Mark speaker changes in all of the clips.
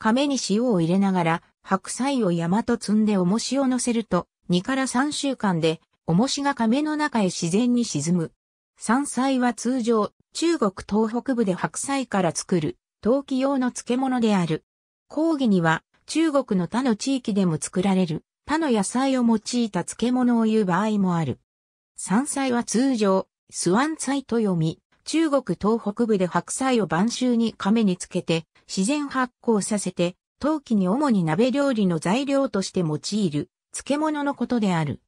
Speaker 1: 亀に塩を入れながら、白菜を山と積んで重しを乗せると、2か
Speaker 2: ら3週間で、重しが亀の中へ自然に沈む。山菜は通常、中国東北部で白菜から作る、陶器用の漬物である。講義には、中国の他の地域でも作られる、他の野菜を用いた漬物を言う場合もある。山菜は通常、スワン菜と読み、中国東北部で白菜を晩秋に亀につけて、自然発酵させて、陶器に主に鍋料理の材料として用いる、漬物のことである。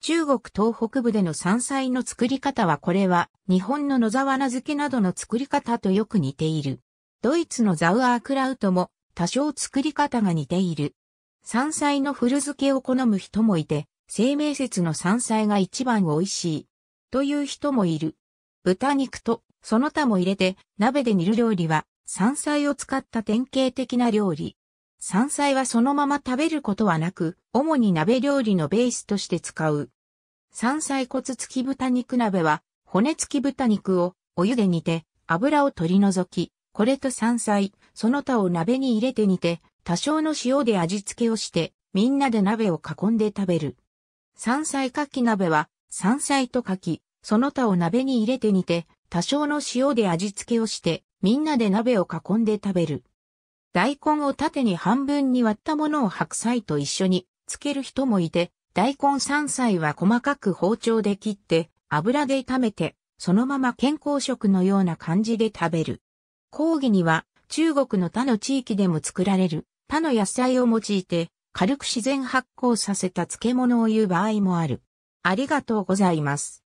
Speaker 2: 中国東北部での山菜の作り方はこれは日本の野沢菜漬けなどの作り方とよく似ている。ドイツのザウアークラウトも多少作り方が似ている。山菜の古漬けを好む人もいて、生命説の山菜が一番美味しい。という人もいる。豚肉とその他も入れて鍋で煮る料理は山菜を使った典型的な料理。山菜はそのまま食べることはなく、主に鍋料理のベースとして使う。山菜骨付き豚肉鍋は、骨付き豚肉をお湯で煮て、油を取り除き、これと山菜、その他を鍋に入れて煮て、多少の塩で味付けをして、みんなで鍋を囲んで食べる。山菜かき鍋は、山菜とかき、その他を鍋に入れて煮て、多少の塩で味付けをして、みんなで鍋を囲んで食べる。大根を縦に半分に割ったものを白菜と一緒に漬ける人もいて、大根山菜は細かく包丁で切って、油で炒めて、そのまま健康食のような感じで食べる。講義には、中国の他の地域でも作られる、他の野菜を用いて、軽く自然発酵させた漬物を言う場
Speaker 1: 合もある。ありがとうございます。